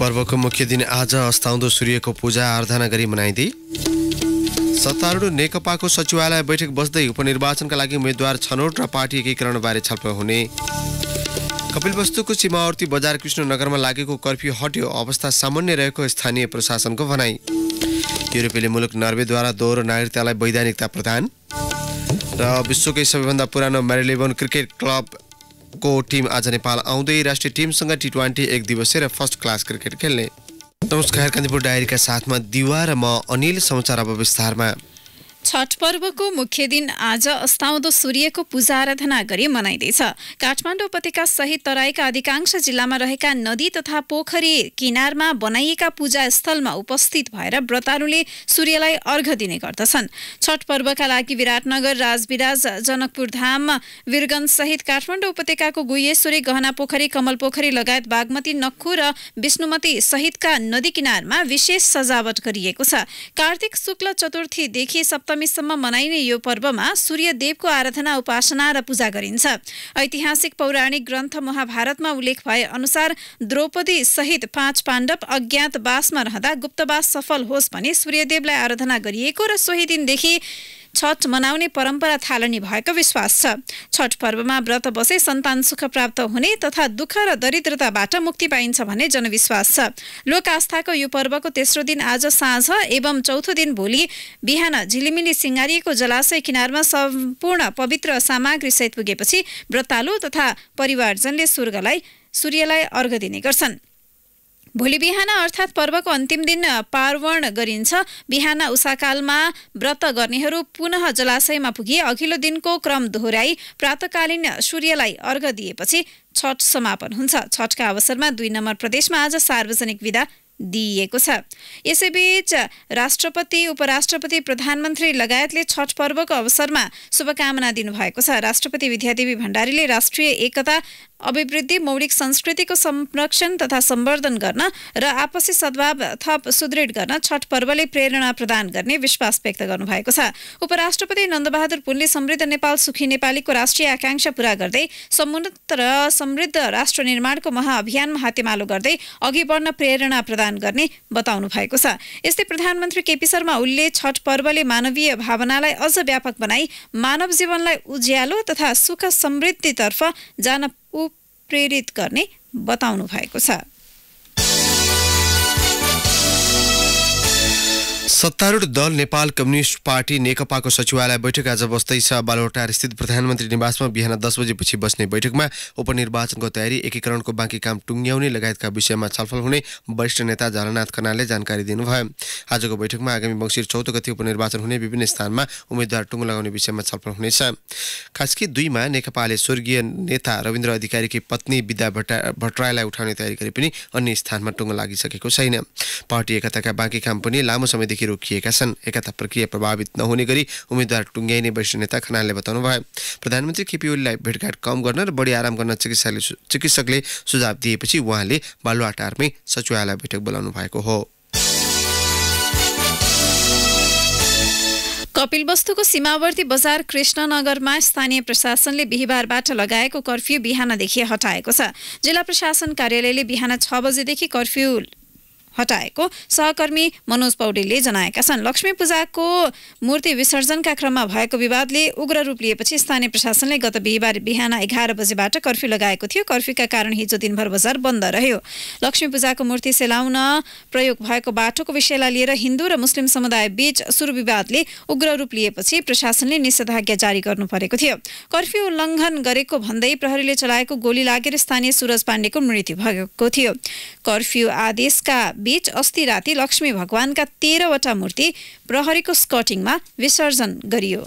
पर्वको मुख्य दिन आज अस्ताउँदो सूर्यको पूजा आराधना गरी मनाइदिए सत्तारूढ नेकपाको सचिवालय बैठक बस्दै उपनिर्वाचनका लागि उम्मेद्वार छनौट र पार्टी एकीकरणबारे छलफल हुने कपिलवस्तुको सीमावर्ती बजार कृष्णनगरमा लागेको कर्फ्यू हट्यो अवस्था सामान्य रहेको स्थानीय प्रशासनको भनाई युरोपेली मुलुक नर्वेद्वारा दोहोरो नागरिकतालाई वैधानिकता प्रदान र विश्वकै सबैभन्दा पुरानो म्यारिलेबोन क्रिकेट क्लब को टिम आज नेपाल आउँदै राष्ट्रिय टिमसँग टी ट्वेन्टी एक दिवसीय र फर्स्ट क्लास क्रिकेट खेल्ने नमस्कार कान्तिपुर डायरीका साथमा दिवा र म अनिल समाचार अब विस्तारमा छठ पर्वको मुख्य दिन आज अस्ताउँदो सूर्यको पूजा आराधना गरी मनाइँदैछ काठमाडौँ उपत्यका सहित तराईका अधिकांश जिल्लामा रहेका नदी तथा पोखरी किनारमा बनाइएका पूजा स्थलमा उपस्थित भएर व्रतालुले सूर्यलाई अर्घ दिने गर्दछन् छठ पर्वका लागि विराटनगर राजविराज जनकपुर धाम वीरगञ्ज सहित काठमाडौँ उपत्यकाको गुह्येश्वरी गहना पोखरी कमल पोखरी लगायत बागमती नक्खु र विष्णुमती सहितका नदी किनारमा विशेष सजावट गरिएको छ कार्तिक शुक्ल चतुर्थीदेखि सप्तमी नवमीसम्म मनाइने यो पर्वमा सूर्यदेवको आराधना उपासना र पूजा गरिन्छ ऐतिहासिक पौराणिक ग्रन्थ महाभारतमा उल्लेख भए अनुसार द्रौपदी सहित पाँच पाण्डव अज्ञातवासमा रहँदा गुप्तवास सफल होस् भने सूर्यदेवलाई आराधना गरिएको र सोही दिनदेखि छठ मनाउने परम्परा थालनी भएको विश्वास छ छठ पर्वमा व्रत बसे सन्तान सुख प्राप्त हुने तथा दुःख र दरिद्रताबाट मुक्ति पाइन्छ भन्ने जनविश्वास छ लोक आस्थाको यो पर्वको तेस्रो दिन आज साँझ एवं चौथो दिन भोलि बिहान झिलिमिली सिँगारिएको जलाशय किनारमा सम्पूर्ण पवित्र सामग्री सहित पुगेपछि व्रतालु तथा परिवारजनले सूर्यलाई सूर्यलाई अर्घ दिने गर्छन् भोलि बिहान अर्थात् पर्वको अन्तिम दिन पार्वण गरिन्छ बिहान उषाकालमा व्रत गर्नेहरू पुनः जलाशयमा पुगी अघिल्लो दिनको क्रम दोहोऱ्याई प्रातकालीन सूर्यलाई अर्घ दिएपछि छठ समापन हुन्छ छठका अवसरमा दुई नम्बर प्रदेशमा आज सार्वजनिक विदा दिइएको छ यसैबीच राष्ट्रपति उपराष्ट्रपति प्रधानमन्त्री लगायतले छठ पर्वको अवसरमा शुभकामना दिनुभएको छ राष्ट्रपति विद्यादेवी भण्डारीले राष्ट्रिय एकता अभिवृद्धि मौलिक संस्कृतिको संरक्षण तथा सम्वर्धन गर्न र आपसी सद्भाव थप सुदृढ गर्न छठ पर्वले प्रेरणा प्रदान गर्ने विश्वास व्यक्त गर्नुभएको छ उपराष्ट्रपति नन्दबहादुर पुनले समृद्ध नेपाल सुखी नेपालीको राष्ट्रिय आकांक्षा पूरा गर्दै समुन्नत र समृद्ध राष्ट्र निर्माणको महाअभियानमा हातेमालो गर्दै अघि बढ्न प्रेरणा प्रदान प्रदान गर्ने बताउनु भएको छ यस्तै प्रधानमन्त्री केपी शर्मा ओलीले छठ पर्वले मानवीय भावनालाई अझ व्यापक बनाई मानव जीवनलाई उज्यालो तथा सुख समृद्धितर्फ जान प्रेरित गर्ने बताउनु भएको छ सत्तारूढ दल नेपाल कम्युनिस्ट पार्टी नेकपाको सचिवालय बैठक आज बस्दैछ बालोटार स्थित प्रधानमन्त्री निवासमा बिहान दस बजेपछि बस्ने बैठकमा उपनिर्वाचनको तयारी एकीकरणको बाँकी काम टुङ्ग्याउने लगायतका विषयमा छलफल हुने वरिष्ठ नेता झलनाथ खनालले जानकारी दिनुभयो आजको बैठकमा आगामी मङ्सिर चौथो गति उपनिर्वाचन हुने विभिन्न स्थानमा उम्मेद्वार टुङ्गो लगाउने विषयमा छलफल हुनेछ खासकी दुईमा नेकपाले स्वर्गीय नेता रविन्द्र अधिकारीकी पत्नी विद्या भट्टा भट्टराईलाई उठाउने तयारी गरे पनि अन्य स्थानमा टुङ्गो लागिसकेको छैन पार्टी एकताका बाँकी काम पनि लामो समयदेखि देखि रोकिएका छन् एकता प्रक्रिया प्रभावित नहुने गरी उम्मेद्वार टुङ्ग्याइने वरिष्ठ नेता खनालले बताउनु भयो प्रधानमन्त्री केपी ओलीलाई भेटघाट कम गर्न र बढी आराम गर्न चिकित्सालय चिकित्सकले सुझाव दिएपछि उहाँले बालुवाटारमै सचिवालय बैठक बोलाउनु भएको हो कपिलवस्तुको सीमावर्ती बजार कृष्णनगरमा स्थानीय प्रशासनले बिहिबारबाट लगाएको कर्फ्यू बिहानदेखि हटाएको छ जिल्ला प्रशासन कार्यालयले बिहान छ बजेदेखि कर्फ्यू हटाएको सहकर्मी मनोज पौडेलले जनाएका छन् लक्ष्मी पूजाको मूर्ति विसर्जनका क्रममा भएको विवादले उग्र रूप लिएपछि स्थानीय प्रशासनले गत बिहिबार बिहान एघार बजेबाट कर्फ्यू लगाएको थियो कर्फ्यूका कारण हिजो दिनभर बजार बन्द रह्यो लक्ष्मी पूजाको मूर्ति सेलाउन प्रयोग भएको बाटोको विषयलाई लिएर हिन्दू र मुस्लिम समुदाय बीच सुरु विवादले उग्र रूप लिएपछि प्रशासनले निषेधाज्ञा जारी गर्नु परेको थियो कर्फ्यू उल्लङ्घन गरेको भन्दै प्रहरीले चलाएको गोली लागेर स्थानीय सुरज पाण्डेको मृत्यु भएको थियो कर्फ्यू आदेशका बीच अस्ति राति लक्ष्मी भगवानका तेह्रवटा मूर्ति प्रहरीको स्कटिङमा विसर्जन गरियो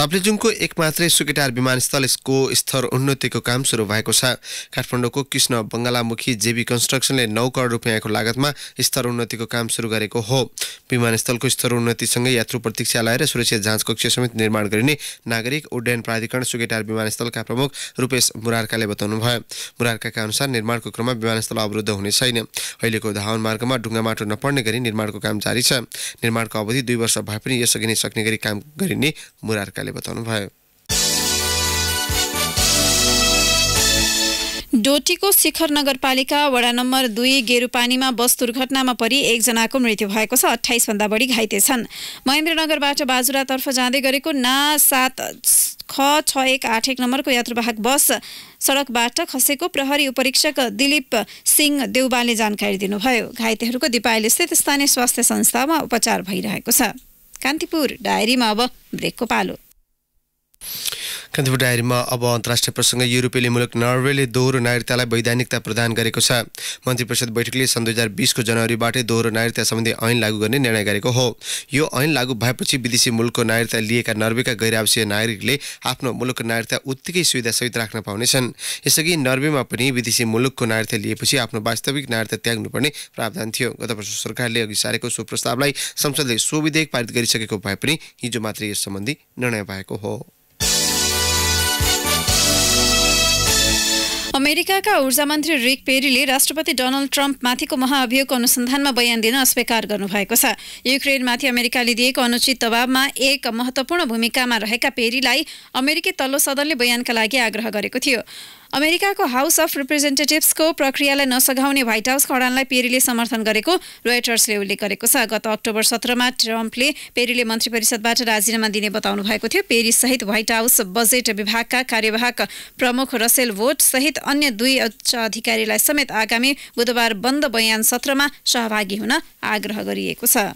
ताप्लेजुङको एकमात्रै सुकेटार विमानस्थलको स्तर उन्नतिको काम सुरु भएको छ काठमाडौँको कृष्ण बङ्गालामुखी जेबी कन्स्ट्रक्सनले नौ करोड रुपियाँको लागतमा स्तर उन्नतिको काम सुरु गरेको हो विमानस्थलको स्तर उन्नतिसँगै यात्रु प्रतीक्षालय र सुरक्षा जाँच कक्ष समेत निर्माण गरिने नागरिक उड्डयन प्राधिकरण सुकेटार विमानस्थलका प्रमुख रूपेश मुरारकाले बताउनुभयो मुरारकाका अनुसार निर्माणको क्रममा विमानस्थल अवरुद्ध हुने छैन अहिलेको धावन मार्गमा ढुङ्गा माटो नपर्ने गरी निर्माणको काम जारी छ निर्माणको अवधि दुई वर्ष भए पनि यसअघि नै सक्ने गरी काम गरिने मुरारकाले बताउनु बताउनुभयो डोटीको शिखर नगरपालिका वडा नम्बर दुई गेरुपानीमा बस दुर्घटनामा परि एकजनाको मृत्यु भएको छ अठाइसभन्दा बढी घाइते छन् महेन्द्रनगरबाट बाजुरातर्फ जाँदै गरेको ना सात ख छ एक आठ एक नम्बरको यात्रुवाहक बस सडकबाट खसेको प्रहरी उपरीक्षक दिलीप सिंह देउबाले जानकारी दिनुभयो घाइतेहरूको दिपायलस्थित स्थित स्थानीय स्वास्थ्य संस्थामा उपचार भइरहेको छ कान्तिपुर डायरीमा अब ब्रेकको पालो कान्तिपुर डायरीमा अब अन्तर्राष्ट्रिय प्रसङ्ग युरोपेली मुलुक नर्वेले दोहोरो नागरिकतालाई वैधानिकता प्रदान गरेको छ मन्त्री परिषद बैठकले सन् दुई हजार बिसको जनवरीबाटै दोहोरो नागरिकता सम्बन्धी ऐन लागू गर्ने निर्णय गरेको हो यो ऐन लागू भएपछि विदेशी मुलुकको नागरिकता लिएका नर्वेका गैरआवसीय नागरिकले आफ्नो मुलुकको नागरिकता उत्तिकै सुविधासहित राख्न पाउनेछन् यसअघि नर्वेमा पनि विदेशी मुलुकको नागरिकता लिएपछि आफ्नो वास्तविक नागरिकता त्याग्नुपर्ने प्रावधान थियो गत वर्ष सरकारले अघि सारेको सो प्रस्तावलाई संसदले सो विधेयक पारित गरिसकेको भए पनि हिजो मात्रै यस सम्बन्धी निर्णय भएको हो अमेरिकाका ऊर्जा मन्त्री रिक पेरीले राष्ट्रपति डोनाल्ड माथिको महाअभियोगको अनुसन्धानमा बयान दिन अस्वीकार गर्नुभएको छ युक्रेनमाथि अमेरिकाले दिएको अनुचित दबावमा एक महत्त्वपूर्ण भूमिकामा रहेका पेरीलाई अमेरिकी तल्लो सदनले बयानका लागि आग्रह गरेको थियो अमेरिकाको हाउस अफ रिप्रेजेन्टेटिभ्सको प्रक्रियालाई नसघाउने व्हाइट हाउस खडानलाई पेरीले समर्थन गरेको रोयटर्सले उल्लेख गरेको छ गत अक्टोबर सत्रमा ट्रम्पले पेरीले मन्त्री परिषदबाट राजीनामा दिने बताउनु भएको थियो पेरी सहित व्हाइट हाउस बजेट विभागका कार्यवाहक प्रमुख रसेल भोट सहित अन्य दुई उच्च अधिकारीलाई समेत आगामी बुधबार बन्द बयान सत्रमा सहभागी हुन आग्रह गरिएको छ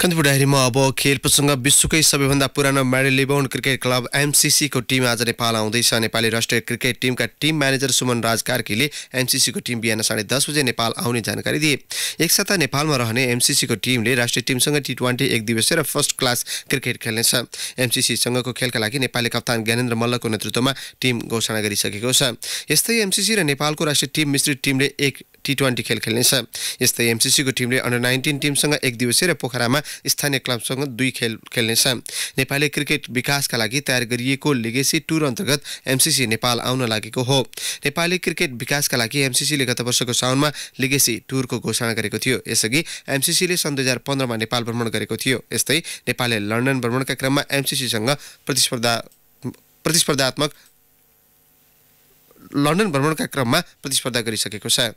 कन्दीपुर डायरीमा अब खेल प्रसङ्ग विश्वकै सबैभन्दा पुरानो मेडल क्रिकेट क्लब एमसिसीको टिम आज नेपाल आउँदैछ नेपाली राष्ट्रिय क्रिकेट टिमका टिम म्यानेजर सुमन राज कार्कीले एमसिसीको टिम बिहान साढे दस बजे नेपाल आउने जानकारी दिए एक साता नेपालमा रहने एमसिसीको टिमले राष्ट्रिय टिमसँग टी ट्वेन्टी एक दिवसीय र फर्स्ट क्लास क्रिकेट खेल्नेछ एमसिसीसँगको खेलका लागि नेपाली कप्तान ज्ञानेन्द्र मल्लको नेतृत्वमा टिम घोषणा गरिसकेको छ यस्तै एमसिसी र नेपालको राष्ट्रिय टिम मिश्रित टिमले एक टी ट्वेन्टी खेल खेल्नेछ यस्तै एमसिसीको टिमले अन्डर नाइन्टिन टिमसँग एक दिवसीय र पोखरामा स्थानीय क्लबसँग दुई खेल खेल्नेछ नेपाली क्रिकेट विकासका लागि तयार गरिएको लेगेसी टुर अन्तर्गत एमसिसी नेपाल आउन लागेको हो नेपाली क्रिकेट विकासका लागि एमसिसीले गत वर्षको साउनमा लेगेसी टुरको घोषणा गरेको थियो यसअघि एमसिसीले सन् दुई हजार पन्ध्रमा नेपाल भ्रमण गरेको थियो यस्तै नेपालले लन्डन भ्रमणका क्रममा एमसिसीसँग प्रतिस्पर्धा प्रतिस्पर्धात्मक लन्डन भ्रमणका क्रममा प्रतिस्पर्धा गरिसकेको छ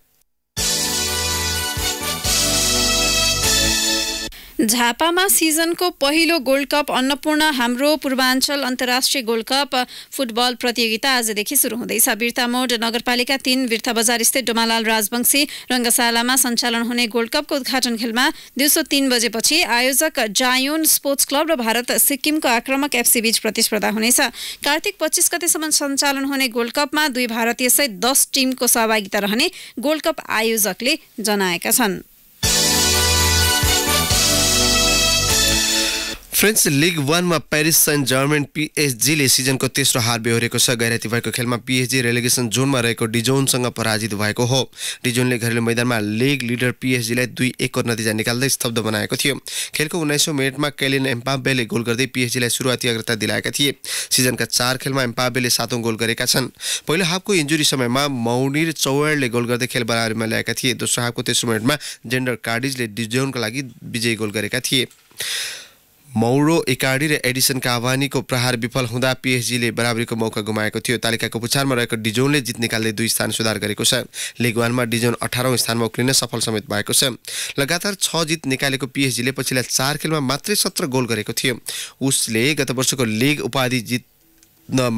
झापामा सिजनको पहिलो गोल्ड कप अन्नपूर्ण हाम्रो पूर्वाञ्चल अन्तर्राष्ट्रिय गोल्ड कप फुटबल प्रतियोगिता आजदेखि सुरु हुँदैछ बिर्तामोड नगरपालिका तीन बिर्था बजार स्थित डोमालाल राजवंशी रङ्गशालामा सञ्चालन हुने गोल्ड कपको उद्घाटन खेलमा दिउँसो तीन बजेपछि आयोजक जायोन स्पोर्ट्स क्लब र भारत सिक्किमको आक्रमक एफसी बीच प्रतिस्पर्धा हुनेछ कार्तिक पच्चिस गतेसम्म सञ्चालन हुने गोल्ड कपमा दुई भारतीय सहित दस टिमको सहभागिता रहने गोल्ड कप आयोजकले जनाएका छन् फ्रेन्च लिग वानमा पेरिस सेन्ट जर्मन पिएचजीले सिजनको तेस्रो हार बेहोरेको छ गैराती भएको खेलमा पिएचजी रेलिगेसन जोनमा रहेको डिजोनसँग पराजित भएको हो डिजोनले घरेलु मैदानमा लिग लिडर पिएचजीलाई दुई एकको नतिजा निकाल्दै स्तब्ध बनाएको थियो खेलको उन्नाइसौँ मिनटमा केलिन एम्पाबेले गोल गर्दै पिएचजीलाई सुरुवाती अग्रता दिलाएका थिए सिजनका चार खेलमा एम्पाबेले सातौँ गोल गरेका छन् पहिलो हाफको इन्जुरी समयमा मौनिर चौवारले गोल गर्दै खेल बराबरीमा ल्याएका थिए दोस्रो हाफको तेस्रो मिनटमा जेन्डर कार्डिजले डिजोनको लागि विजयी गोल गरेका थिए मौरो इकार्डी र एडिसन कावानीको प्रहार विफल हुँदा पिएचजीले बराबरीको मौका गुमाएको थियो तालिकाको पुछारमा रहेको डिजोनले जित निकाल्दै दुई स्थान सुधार गरेको छ लिग वानमा डिजोन अठारौँ स्थानमा उक्लिन सफल समेत भएको छ लगातार छ जित निकालेको पिएचजीले पछिल्ला चार खेलमा मात्रै सत्र गोल गरेको थियो उसले गत वर्षको लिग उपाधि जित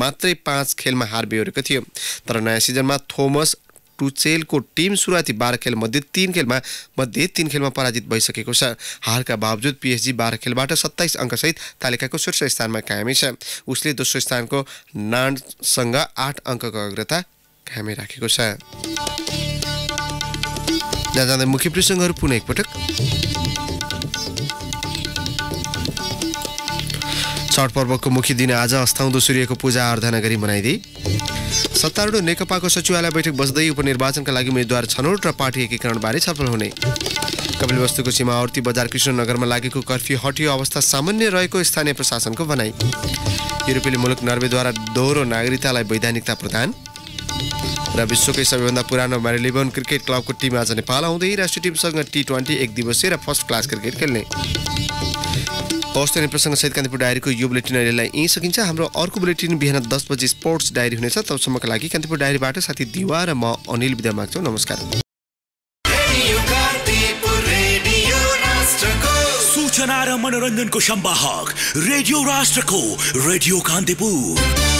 मात्रै पाँच खेलमा हार बेहोरेको थियो तर नयाँ सिजनमा थोमस टुचेलको टिम सुरुवाती बाह्र खेलमध्ये तिन खेलमा मध्ये तिन खेलमा पराजित भइसकेको छ हारका बावजुद पिएचजी बाह्र खेलबाट सत्ताइस अङ्कसहित तालिकाको शीर्ष स्थानमा कायमै छ उसले दोस्रो स्थानको नाडसँग आठ अङ्कको अग्रता कायमै राखेको छ मुख्य प्रसङ्गहरू पुनः एकपटक छठ पर्वको मुख्य दिन आज अस्ताउँदो सूर्यको पूजा आराधना गरी मनाइदिए सत्तारूढ नेकपाको सचिवालय बैठक बस्दै उपनिर्वाचनका लागि उम्मेद्वार छनौट र पार्टी एकीकरणबारे छलफल हुने कपिलवस्तुको सीमावर्ती बजार कृष्णनगरमा लागेको कर्फ्यू हटियो अवस्था सामान्य रहेको स्थानीय प्रशासनको भनाई युरोपेली मुलुक नर्वेद्वारा दोहोरो नागरिकतालाई वैधानिकता प्रदान र विश्वकै सबैभन्दा पुरानो मेरिलिबन क्रिकेट क्लबको टिम आज नेपाल आउँदै राष्ट्रिय टिमसँग टी ट्वेन्टी एक दिवसीय र फर्स्ट क्लास क्रिकेट खेल्ने हस्त अनि सहित कान्तिपुर डायरीको यो बुलेटिन अहिलेलाई यहीँ सकिन्छ हाम्रो अर्को बुलेटिन बिहान दस बजी स्पोर्ट्स डायरी हुनेछ तबसम्मका लागि कान्तिपुर डायरीबाट साथी दिवा र म अनिल विदा माग्छौँ नमस्कार सूचना र मनोरञ्जनको सम्वाहक रेडियो राष्ट्रको रेडियो कान्तिपुर